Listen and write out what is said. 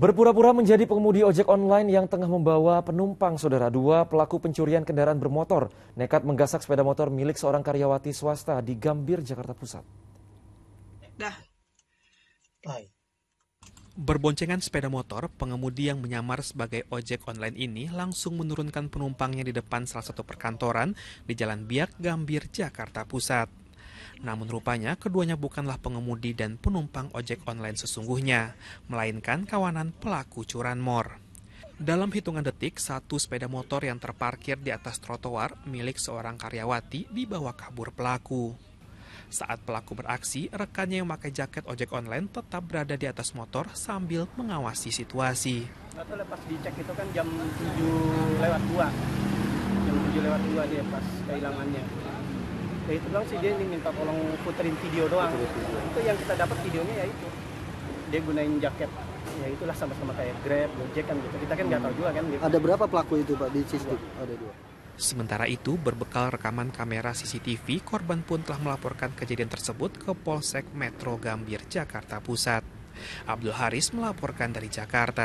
Berpura-pura menjadi pengemudi ojek online yang tengah membawa penumpang saudara dua pelaku pencurian kendaraan bermotor nekat menggasak sepeda motor milik seorang karyawati swasta di Gambir, Jakarta Pusat. Dah. Bye. Berboncengan sepeda motor, pengemudi yang menyamar sebagai ojek online ini langsung menurunkan penumpangnya di depan salah satu perkantoran di Jalan Biak, Gambir, Jakarta Pusat. Namun rupanya keduanya bukanlah pengemudi dan penumpang ojek online sesungguhnya, melainkan kawanan pelaku curanmor. Dalam hitungan detik, satu sepeda motor yang terparkir di atas trotoar milik seorang karyawati dibawa kabur pelaku. Saat pelaku beraksi, rekannya yang memakai jaket ojek online tetap berada di atas motor sambil mengawasi situasi. Lalu lepas dicek itu kan jam 7 lewat 2. Jam 7 lewat 2 dia pas kehilangannya ya itu bilang sih dia ini minta tolong puterin video doang puterin video. itu yang kita dapat videonya ya itu dia gunain jaket ya itulah sama-sama kayak grab gojek kan gitu kita kan nggak hmm. tahu juga kan gitu. ada berapa pelaku itu pak di Cisdi ada dua Sementara itu, berbekal rekaman kamera CCTV, korban pun telah melaporkan kejadian tersebut ke Polsek Metro Gambir, Jakarta Pusat. Abdul Haris melaporkan dari Jakarta.